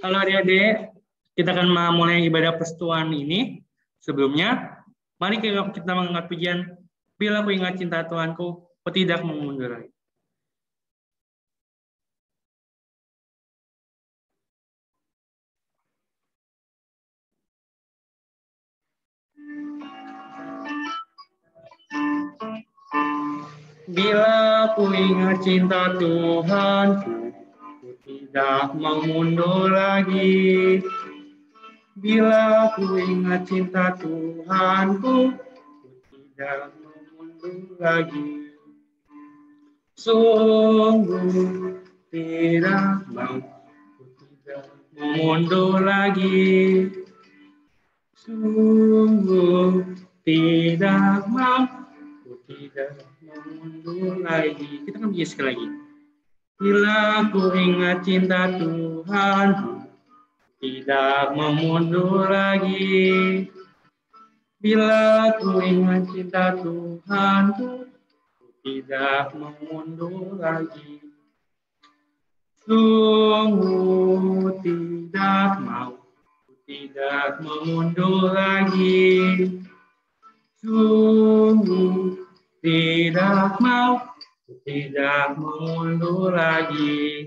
Halo adik-adik, kita akan memulai ibadah persetuan ini. Sebelumnya, mari kita mengingat pujian Bila ku ingat cinta Tuhanku, petidak tidak mengundurai. Bila ku ingat cinta Tuhanku, tidak mengundur lagi. Bila ku ingat cinta Tuhanku, ku tidak mengundur lagi. Sungguh tidak mau, ku tidak mengundur lagi. Sungguh tidak mau, ku tidak mengundur lagi. Kita kan biasa sekali lagi. Bila ku ingat cinta Tuhan, tidak memundur lagi. Bila ku ingat cinta Tuhan, tidak memundur lagi. Sungguh tidak mau, tidak memundur lagi. Sungguh tidak mau, tidak mundur lagi.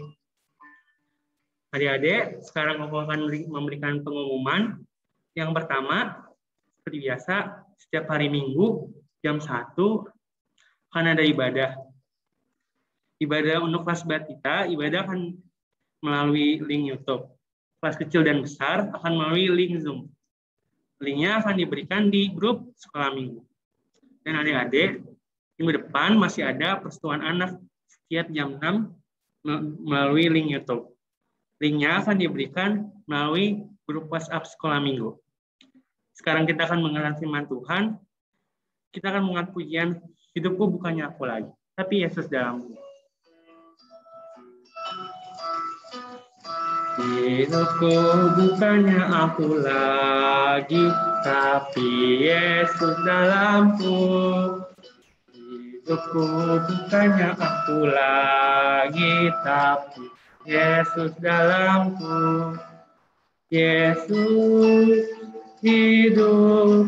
Adik-adik, sekarang aku akan memberikan pengumuman. Yang pertama, seperti biasa, setiap hari Minggu jam 1 akan ada ibadah. Ibadah untuk kelas batita, ibadah akan melalui link YouTube. Kelas kecil dan besar akan melalui link Zoom. Linknya akan diberikan di grup sekolah minggu. Dan adik-adik, Minggu depan masih ada persetuan anak setiap jam 6 melalui link YouTube. Linknya akan diberikan melalui grup WhatsApp sekolah minggu. Sekarang kita akan mengenal firman Tuhan. Kita akan mengat pujian, hidupku bukannya aku lagi, tapi Yesus dalamku. Hidupku bukannya aku lagi, tapi Yesus dalamku. Cukup bukannya aku lagi tapi Yesus dalamku Yesus hidup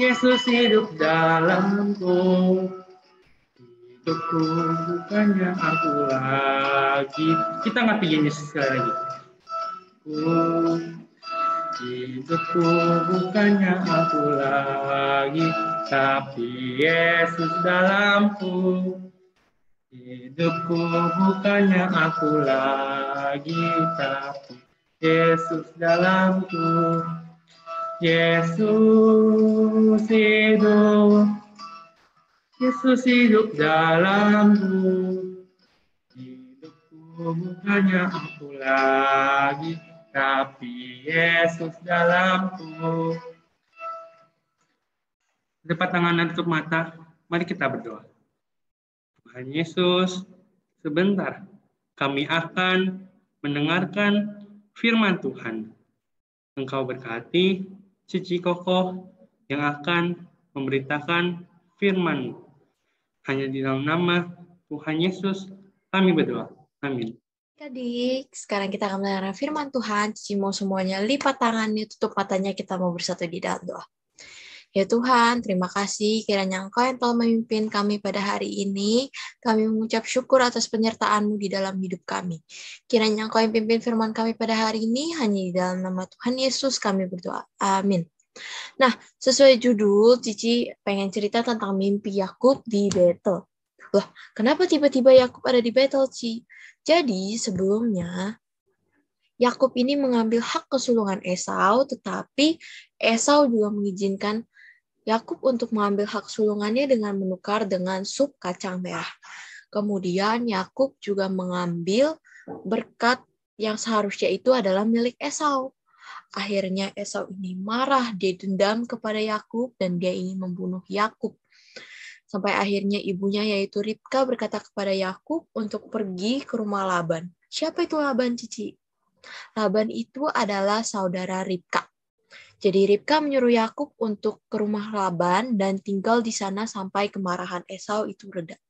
Yesus hidup dalamku hidupku bukannya aku lagi kita nggak pilih sekali lagi ku Hidupku bukannya aku lagi, tapi Yesus dalamku. Hidupku bukannya aku lagi, tapi Yesus dalamku. Yesus hidup, Yesus hidup dalamku. Hidupku bukannya aku lagi, tapi Yesus dalamku. Lepas tangan dan tutup mata, mari kita berdoa. Tuhan Yesus, sebentar kami akan mendengarkan firman Tuhan. Engkau berkati cici kokoh yang akan memberitakan firman Hanya di dalam nama Tuhan Yesus kami berdoa. Amin. Adik, sekarang kita akan mendengarkan firman Tuhan. Cici mau semuanya lipat tangannya, tutup matanya, kita mau bersatu di dalam doa. Ya Tuhan, terima kasih kiranya Engkau yang telah memimpin kami pada hari ini. Kami mengucap syukur atas penyertaan-Mu di dalam hidup kami. Kiranya Engkau yang pimpin firman kami pada hari ini, hanya di dalam nama Tuhan Yesus kami berdoa. Amin. Nah, sesuai judul, Cici pengen cerita tentang mimpi Yakub di Betel. Loh, kenapa tiba-tiba Yakub ada di Betel, Cici? Jadi sebelumnya Yakub ini mengambil hak kesulungan Esau, tetapi Esau juga mengizinkan Yakub untuk mengambil hak sulungannya dengan menukar dengan sup kacang merah. Kemudian Yakub juga mengambil berkat yang seharusnya itu adalah milik Esau. Akhirnya Esau ini marah, dia dendam kepada Yakub dan dia ingin membunuh Yakub. Sampai akhirnya ibunya yaitu Ribka berkata kepada Yakub untuk pergi ke rumah Laban. Siapa itu Laban, Cici? Laban itu adalah saudara Ribka. Jadi Ribka menyuruh Yakub untuk ke rumah Laban dan tinggal di sana sampai kemarahan Esau itu reda.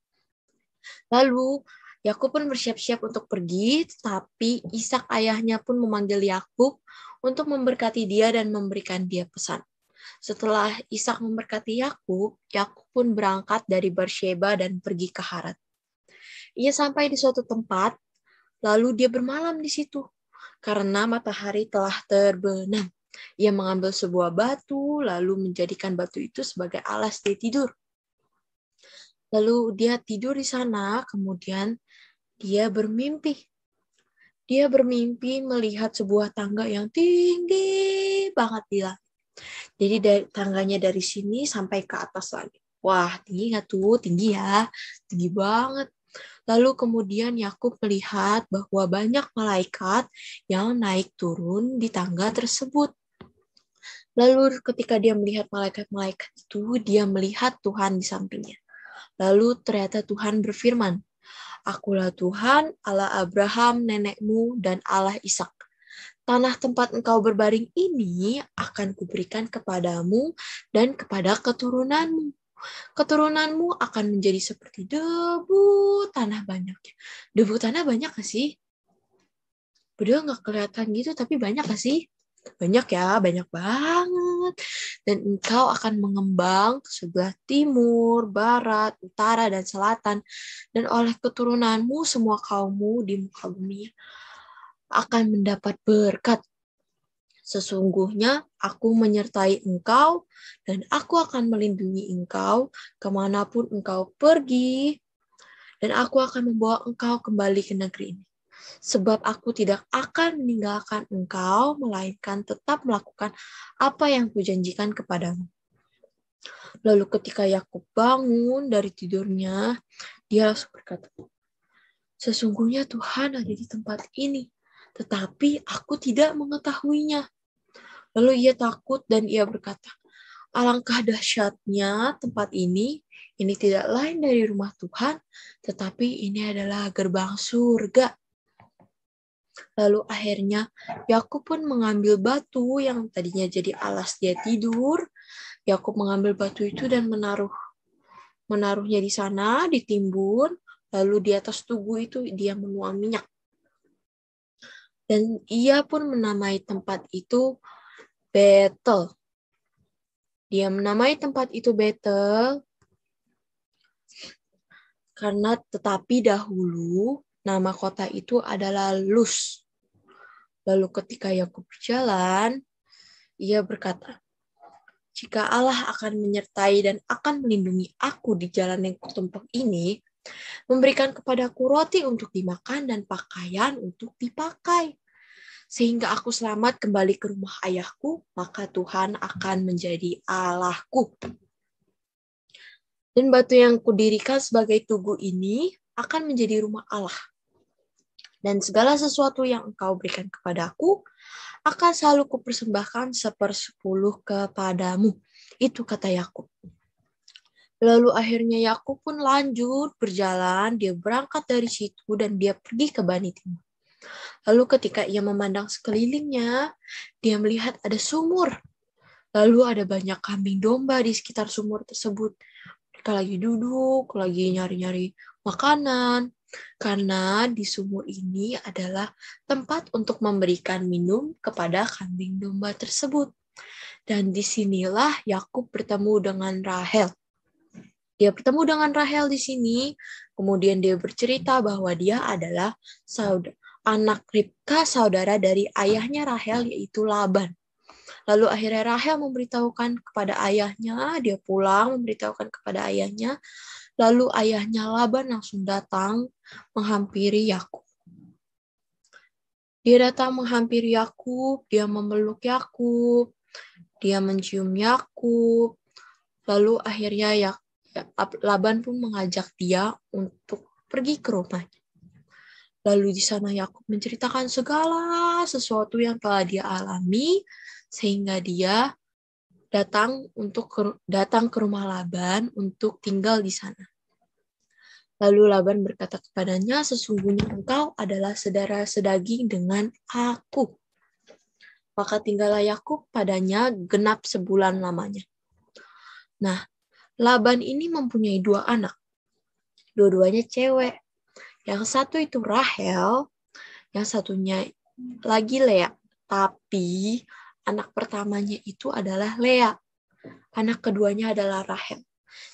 Lalu Yakub pun bersiap-siap untuk pergi, tapi Ishak ayahnya pun memanggil Yakub untuk memberkati dia dan memberikan dia pesan. Setelah Ishak memberkati Yakub, Yakub pun berangkat dari Bersheba dan pergi ke Harat. Ia sampai di suatu tempat, lalu dia bermalam di situ karena matahari telah terbenam. Ia mengambil sebuah batu, lalu menjadikan batu itu sebagai alas dia tidur. Lalu dia tidur di sana, kemudian dia bermimpi. Dia bermimpi melihat sebuah tangga yang tinggi banget dia. Jadi dari tangganya dari sini sampai ke atas lagi. Wah, tinggi nggak tuh? Tinggi ya. Tinggi banget. Lalu kemudian Yakub melihat bahwa banyak malaikat yang naik turun di tangga tersebut. Lalu ketika dia melihat malaikat-malaikat itu, dia melihat Tuhan di sampingnya. Lalu ternyata Tuhan berfirman, Akulah Tuhan, Allah Abraham, nenekmu, dan Allah Ishak. Tanah tempat engkau berbaring ini akan kuberikan kepadamu dan kepada keturunanmu. Keturunanmu akan menjadi seperti debu tanah banyaknya. Debu tanah banyak gak sih? Beda nggak kelihatan gitu, tapi banyak gak sih? Banyak ya, banyak banget. Dan engkau akan mengembang ke sebelah timur, barat, utara, dan selatan. Dan oleh keturunanmu semua kaummu di muka bumi akan mendapat berkat. Sesungguhnya aku menyertai engkau dan aku akan melindungi engkau kemanapun engkau pergi dan aku akan membawa engkau kembali ke negeri ini. Sebab aku tidak akan meninggalkan engkau, melainkan tetap melakukan apa yang kujanjikan kepadamu. Lalu ketika Yakub bangun dari tidurnya, dia langsung berkata, Sesungguhnya Tuhan ada di tempat ini, tetapi aku tidak mengetahuinya. Lalu ia takut dan ia berkata, Alangkah dahsyatnya tempat ini, ini tidak lain dari rumah Tuhan, tetapi ini adalah gerbang surga. Lalu akhirnya Yakub pun mengambil batu yang tadinya jadi alas dia tidur. Yakub mengambil batu itu dan menaruh menaruhnya di sana, ditimbun, lalu di atas tubuh itu dia menuang minyak dan ia pun menamai tempat itu Betel. Dia menamai tempat itu Betel karena tetapi dahulu nama kota itu adalah Luz. Lalu ketika Yakub berjalan, ia berkata, "Jika Allah akan menyertai dan akan melindungi aku di jalan yang kutempuh ini, memberikan kepadaku roti untuk dimakan dan pakaian untuk dipakai. Sehingga aku selamat kembali ke rumah ayahku, maka Tuhan akan menjadi Allahku. Dan batu yang kudirikan sebagai tugu ini akan menjadi rumah Allah. Dan segala sesuatu yang engkau berikan kepadaku akan selalu kupersembahkan sepersepuluh kepadamu. Itu kata Yakub. Lalu akhirnya Yakub pun lanjut berjalan, dia berangkat dari situ dan dia pergi ke Bani Timur. Lalu ketika ia memandang sekelilingnya, dia melihat ada sumur. Lalu ada banyak kambing domba di sekitar sumur tersebut. Mereka lagi duduk, lagi nyari-nyari makanan. Karena di sumur ini adalah tempat untuk memberikan minum kepada kambing domba tersebut. Dan disinilah Yakub bertemu dengan Rahel, dia bertemu dengan Rahel di sini, kemudian dia bercerita bahwa dia adalah saudara, anak Ribka saudara dari ayahnya Rahel yaitu Laban. Lalu akhirnya Rahel memberitahukan kepada ayahnya, dia pulang memberitahukan kepada ayahnya. Lalu ayahnya Laban langsung datang menghampiri Yakub. Dia datang menghampiri Yakub, dia memeluk Yakub, dia mencium Yakub. Lalu akhirnya Laban pun mengajak dia untuk pergi ke rumahnya. Lalu di sana Yakub menceritakan segala sesuatu yang telah dia alami sehingga dia datang untuk ke, datang ke rumah Laban untuk tinggal di sana. Lalu Laban berkata kepadanya, "Sesungguhnya engkau adalah saudara sedaging dengan aku." Maka tinggallah Yakub padanya genap sebulan lamanya. Nah, Laban ini mempunyai dua anak. Dua-duanya cewek. Yang satu itu Rahel, yang satunya lagi Lea. Tapi anak pertamanya itu adalah Lea. Anak keduanya adalah Rahel.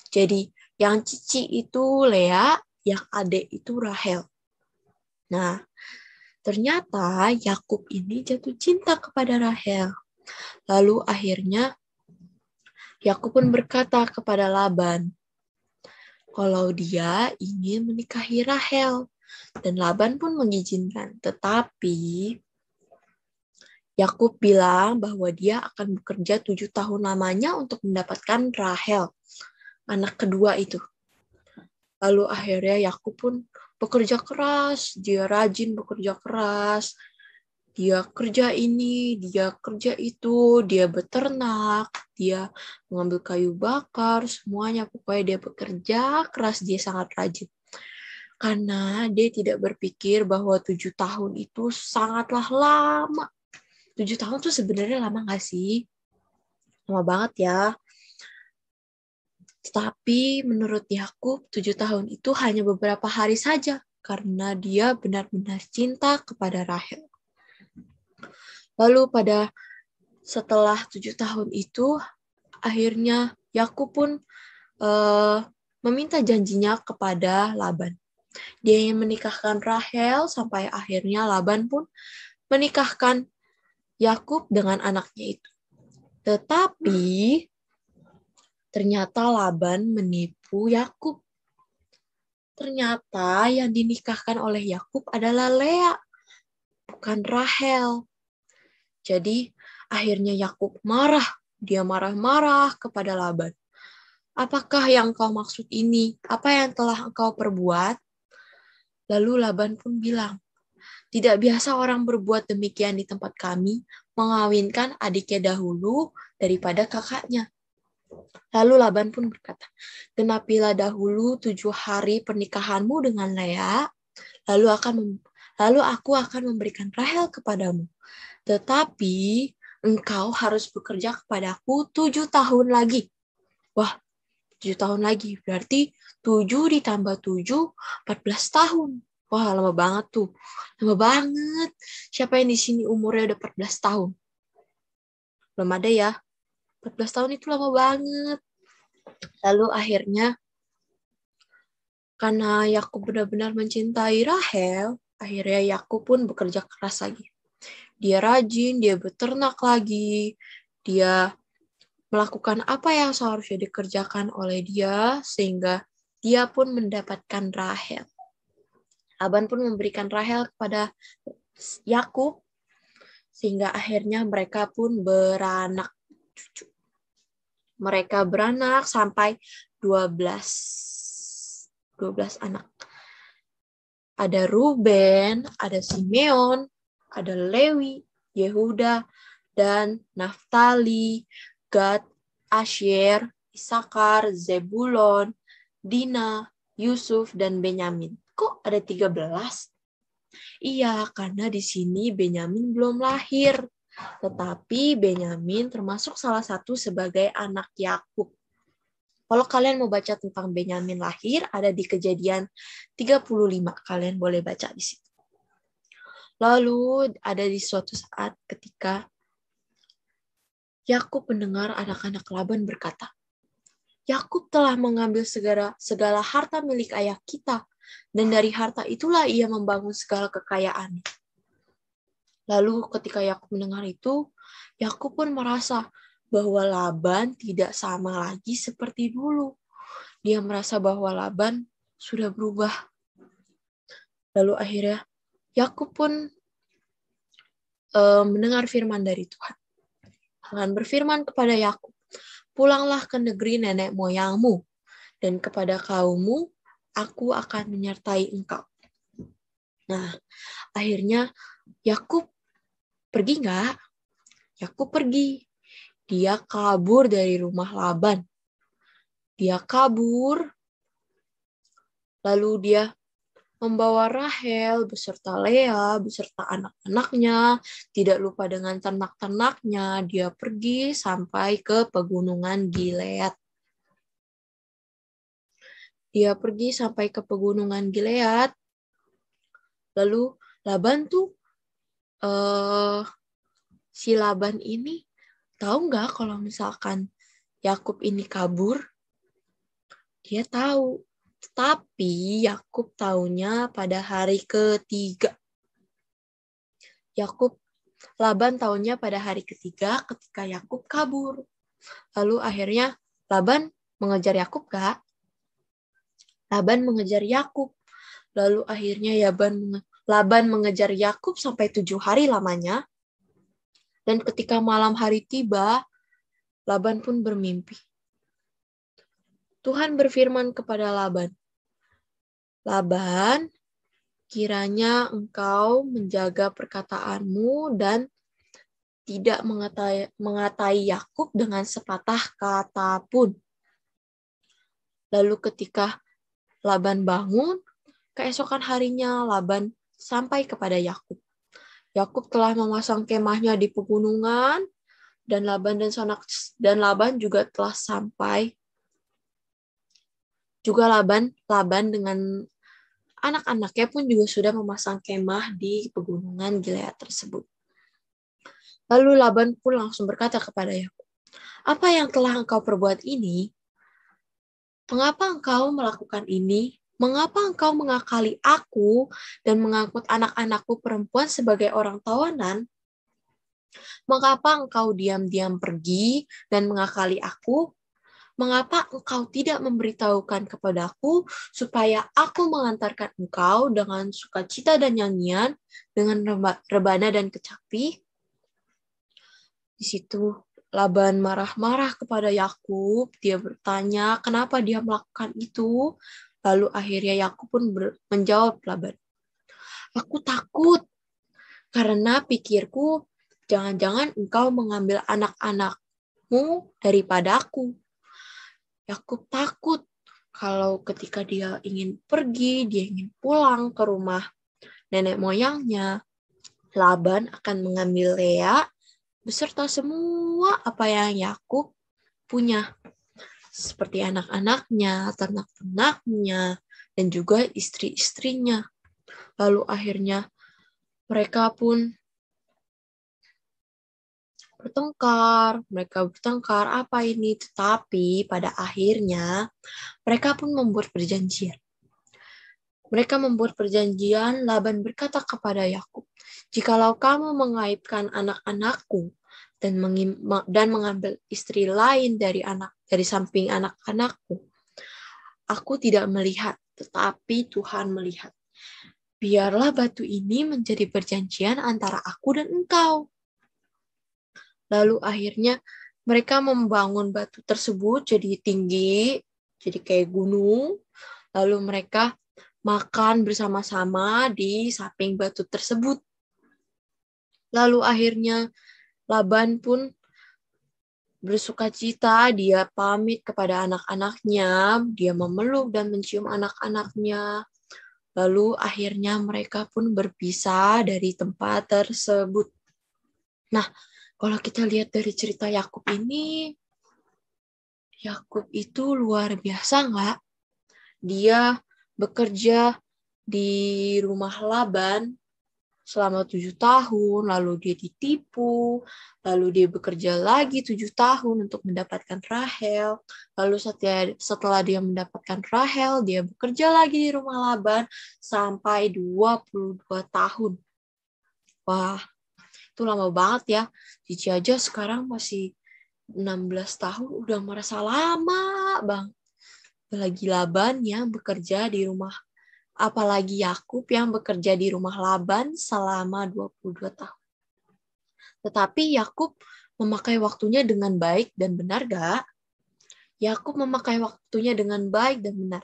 Jadi yang cici itu Lea, yang adik itu Rahel. Nah, ternyata Yakub ini jatuh cinta kepada Rahel. Lalu akhirnya Yakub pun berkata kepada Laban, "Kalau dia ingin menikahi Rahel." Dan Laban pun mengizinkan, tetapi Yakub bilang bahwa dia akan bekerja tujuh tahun lamanya untuk mendapatkan Rahel, anak kedua itu. Lalu akhirnya Yakub pun bekerja keras, dia rajin bekerja keras, dia kerja ini, dia kerja itu, dia beternak, dia mengambil kayu bakar, semuanya pokoknya dia bekerja keras, dia sangat rajin. Karena dia tidak berpikir bahwa tujuh tahun itu sangatlah lama. Tujuh tahun tuh sebenarnya lama gak sih? Lama banget ya. Tetapi menurut Yakub, tujuh tahun itu hanya beberapa hari saja karena dia benar-benar cinta kepada Rahel. Lalu pada setelah tujuh tahun itu, akhirnya Yakub pun uh, meminta janjinya kepada Laban. Dia ingin menikahkan Rahel sampai akhirnya Laban pun menikahkan Yakub dengan anaknya itu. Tetapi ternyata Laban menipu Yakub. Ternyata yang dinikahkan oleh Yakub adalah Lea, bukan Rahel. Jadi akhirnya Yakub marah, dia marah-marah kepada Laban. Apakah yang kau maksud ini? Apa yang telah engkau perbuat? Lalu Laban pun bilang, tidak biasa orang berbuat demikian di tempat kami, mengawinkan adiknya dahulu daripada kakaknya. Lalu Laban pun berkata, Genapilah dahulu tujuh hari pernikahanmu dengan Lea, lalu akan Lalu aku akan memberikan Rahel kepadamu. Tetapi engkau harus bekerja kepadaku tujuh tahun lagi. Wah, tujuh tahun lagi. Berarti tujuh ditambah tujuh, empat belas tahun. Wah, lama banget tuh. Lama banget. Siapa yang di sini umurnya udah empat belas tahun? Belum ada ya. belas tahun itu lama banget. Lalu akhirnya karena Yakub benar-benar mencintai Rahel, Akhirnya Yakub ya pun bekerja keras lagi. Dia rajin, dia beternak lagi, dia melakukan apa yang seharusnya dikerjakan oleh dia sehingga dia pun mendapatkan Rahel. Aban pun memberikan Rahel kepada Yakub sehingga akhirnya mereka pun beranak cucu. Mereka beranak sampai 12 12 anak. Ada Ruben, ada Simeon, ada Lewi, Yehuda, dan Naftali, Gad, Asher, Isakar, Zebulon, Dina, Yusuf, dan Benyamin. Kok ada 13? Iya, karena di sini Benyamin belum lahir. Tetapi Benyamin termasuk salah satu sebagai anak Yakub. Kalau kalian mau baca tentang Benyamin lahir, ada di kejadian 35. Kalian boleh baca di situ. Lalu ada di suatu saat ketika Yakub mendengar anak-anak Laban berkata, Yakub telah mengambil segala, segala harta milik ayah kita, dan dari harta itulah ia membangun segala kekayaan. Lalu ketika Yakub mendengar itu, Yakub pun merasa bahwa Laban tidak sama lagi seperti dulu. Dia merasa bahwa Laban sudah berubah. Lalu akhirnya Yakub pun e, mendengar firman dari Tuhan. Tuhan berfirman kepada Yakub, "Pulanglah ke negeri nenek moyangmu dan kepada kaummu aku akan menyertai engkau." Nah, akhirnya Yakub pergi nggak? Yakub pergi. Dia kabur dari rumah Laban. Dia kabur, lalu dia membawa Rahel beserta Lea beserta anak-anaknya, tidak lupa dengan ternak-ternaknya, dia pergi sampai ke pegunungan Gilead. Dia pergi sampai ke pegunungan Gilead. Lalu Laban tuh eh si Laban ini tahu nggak kalau misalkan Yakub ini kabur? Dia tahu. Tapi Yakub tahunya pada hari ketiga. Yakub Laban tahunya pada hari ketiga ketika Yakub kabur. Lalu akhirnya Laban mengejar Yakub gak? Laban mengejar Yakub. Lalu akhirnya Yaban Laban mengejar Yakub sampai tujuh hari lamanya. Dan ketika malam hari tiba, Laban pun bermimpi. Tuhan berfirman kepada Laban, "Laban, kiranya engkau menjaga perkataanmu dan tidak mengatai, mengatai Yakub dengan sepatah kata pun." Lalu ketika Laban bangun, keesokan harinya Laban sampai kepada Yakub. Yakub telah memasang kemahnya di pegunungan dan Laban dan sanak dan Laban juga telah sampai juga Laban Laban dengan anak-anaknya pun juga sudah memasang kemah di pegunungan Gilead tersebut. Lalu Laban pun langsung berkata kepada Yakub, "Apa yang telah engkau perbuat ini? Mengapa engkau melakukan ini? Mengapa engkau mengakali aku dan mengangkut anak-anakku perempuan sebagai orang tawanan? Mengapa engkau diam-diam pergi dan mengakali aku? Mengapa engkau tidak memberitahukan kepadaku supaya aku mengantarkan engkau dengan sukacita dan nyanyian, dengan rebana dan kecapi? Di situ Laban marah-marah kepada Yakub. Dia bertanya, "Kenapa dia melakukan itu?" Lalu akhirnya Yakub ya pun menjawab Laban, Aku takut karena pikirku jangan-jangan engkau mengambil anak-anakmu daripada aku. Yakub ya, takut kalau ketika dia ingin pergi, dia ingin pulang ke rumah nenek moyangnya, Laban akan mengambil Lea beserta semua apa yang Yakub punya seperti anak-anaknya, ternak-ternaknya, dan juga istri-istrinya. Lalu akhirnya mereka pun bertengkar, mereka bertengkar apa ini, tetapi pada akhirnya mereka pun membuat perjanjian. Mereka membuat perjanjian, Laban berkata kepada Yakub, "Jikalau kamu mengaibkan anak-anakku, dan dan mengambil istri lain dari anak dari samping anak-anakku. Aku tidak melihat, tetapi Tuhan melihat. Biarlah batu ini menjadi perjanjian antara aku dan engkau. Lalu akhirnya mereka membangun batu tersebut jadi tinggi, jadi kayak gunung. Lalu mereka makan bersama-sama di samping batu tersebut. Lalu akhirnya Laban pun bersuka cita, dia pamit kepada anak-anaknya, dia memeluk dan mencium anak-anaknya. Lalu akhirnya mereka pun berpisah dari tempat tersebut. Nah, kalau kita lihat dari cerita Yakub ini, Yakub itu luar biasa nggak? Dia bekerja di rumah Laban selama tujuh tahun, lalu dia ditipu, lalu dia bekerja lagi tujuh tahun untuk mendapatkan Rahel, lalu setelah, setelah dia mendapatkan Rahel, dia bekerja lagi di rumah Laban sampai 22 tahun. Wah, itu lama banget ya. Cici aja sekarang masih 16 tahun udah merasa lama bang. Lagi Laban yang bekerja di rumah apalagi Yakub yang bekerja di rumah Laban selama 22 tahun. Tetapi Yakub memakai waktunya dengan baik dan benar gak? Yakub memakai waktunya dengan baik dan benar.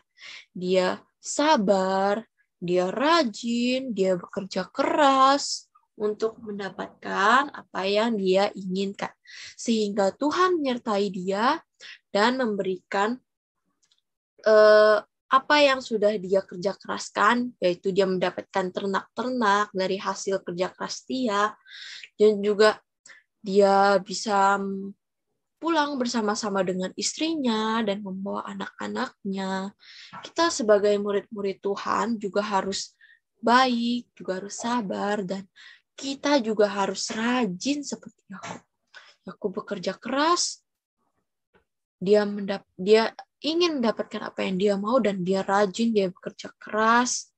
Dia sabar, dia rajin, dia bekerja keras untuk mendapatkan apa yang dia inginkan. Sehingga Tuhan menyertai dia dan memberikan uh, apa yang sudah dia kerja keraskan, yaitu dia mendapatkan ternak-ternak dari hasil kerja keras dia, dan juga dia bisa pulang bersama-sama dengan istrinya dan membawa anak-anaknya. Kita sebagai murid-murid Tuhan juga harus baik, juga harus sabar, dan kita juga harus rajin seperti aku aku bekerja keras, dia mendap dia ingin mendapatkan apa yang dia mau dan dia rajin, dia bekerja keras.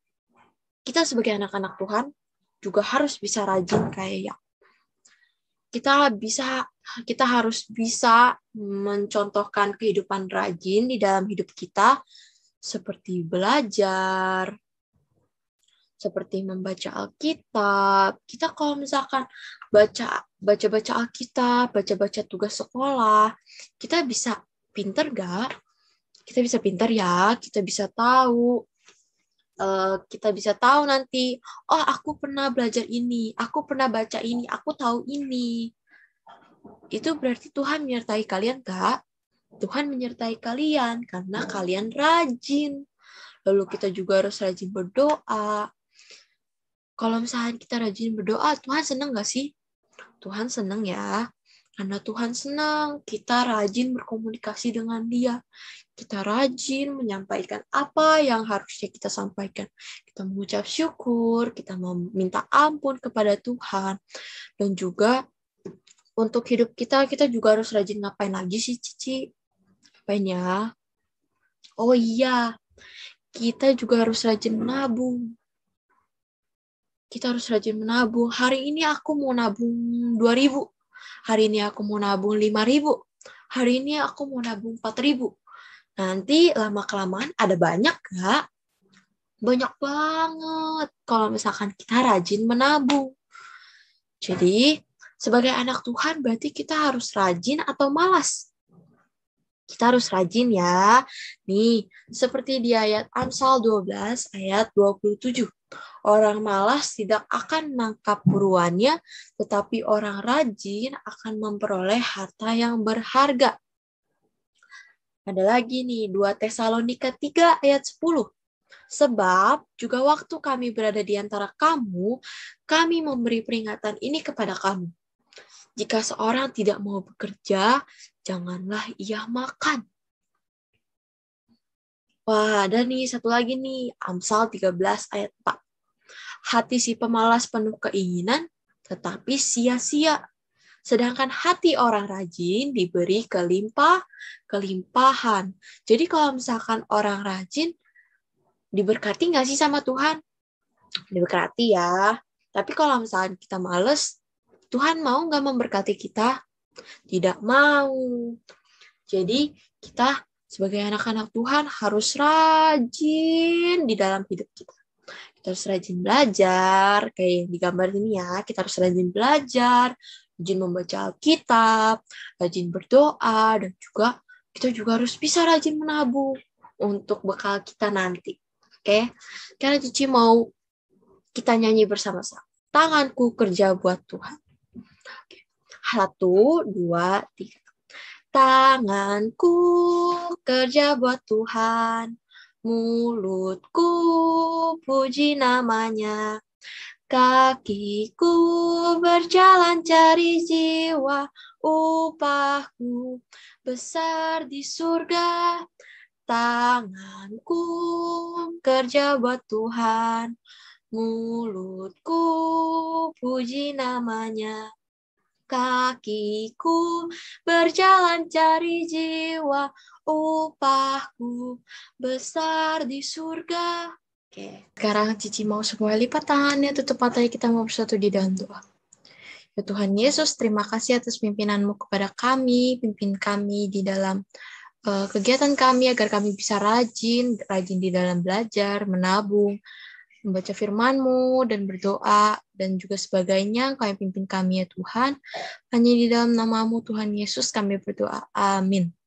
Kita sebagai anak-anak Tuhan juga harus bisa rajin kayak kita bisa kita harus bisa mencontohkan kehidupan rajin di dalam hidup kita seperti belajar, seperti membaca Alkitab. Kita kalau misalkan baca baca-baca Alkitab, baca-baca tugas sekolah, kita bisa pinter gak? kita bisa pintar ya kita bisa tahu uh, kita bisa tahu nanti oh aku pernah belajar ini aku pernah baca ini aku tahu ini itu berarti Tuhan menyertai kalian kak Tuhan menyertai kalian karena kalian rajin lalu kita juga harus rajin berdoa kalau misalnya kita rajin berdoa Tuhan senang gak sih Tuhan senang ya karena Tuhan senang kita rajin berkomunikasi dengan Dia kita rajin menyampaikan apa yang harusnya kita sampaikan. Kita mengucap syukur, kita meminta ampun kepada Tuhan, dan juga untuk hidup kita, kita juga harus rajin ngapain lagi sih, Cici? Ngapain ya? Oh iya, kita juga harus rajin menabung. Kita harus rajin menabung. Hari ini aku mau nabung 2000. Hari ini aku mau nabung 5000. Hari ini aku mau nabung 4000 Nanti lama-kelamaan ada banyak gak? Banyak banget kalau misalkan kita rajin menabung. Jadi, sebagai anak Tuhan berarti kita harus rajin atau malas? Kita harus rajin ya. Nih, seperti di ayat Amsal 12 ayat 27. Orang malas tidak akan menangkap buruannya, tetapi orang rajin akan memperoleh harta yang berharga. Ada lagi nih, 2 Tesalonika 3 ayat 10. Sebab juga waktu kami berada di antara kamu, kami memberi peringatan ini kepada kamu. Jika seorang tidak mau bekerja, janganlah ia makan. Wah, ada nih satu lagi nih, Amsal 13 ayat 4. Hati si pemalas penuh keinginan, tetapi sia-sia Sedangkan hati orang rajin diberi kelimpah kelimpahan. Jadi kalau misalkan orang rajin diberkati nggak sih sama Tuhan? Diberkati ya. Tapi kalau misalkan kita males, Tuhan mau nggak memberkati kita? Tidak mau. Jadi kita sebagai anak-anak Tuhan harus rajin di dalam hidup kita. Kita harus rajin belajar, kayak yang digambar ini ya. Kita harus rajin belajar, rajin membaca Alkitab, rajin berdoa, dan juga kita juga harus bisa rajin menabung untuk bekal kita nanti. Oke, okay? karena Cici mau kita nyanyi bersama-sama. Tanganku kerja buat Tuhan. Okay. Satu, dua, tiga. Tanganku kerja buat Tuhan, mulutku puji namanya, Kakiku berjalan cari jiwa, upahku besar di surga. Tanganku kerja buat Tuhan, mulutku puji namanya. Kakiku berjalan cari jiwa, upahku besar di surga Oke, sekarang Cici mau semua lipat tangannya, tutup mata ya, kita mau bersatu di dalam doa. Ya Tuhan Yesus, terima kasih atas pimpinanmu kepada kami, pimpin kami di dalam uh, kegiatan kami agar kami bisa rajin, rajin di dalam belajar, menabung, membaca FirmanMu dan berdoa dan juga sebagainya. Kami pimpin kami ya Tuhan. Hanya di dalam namamu Tuhan Yesus kami berdoa. Amin.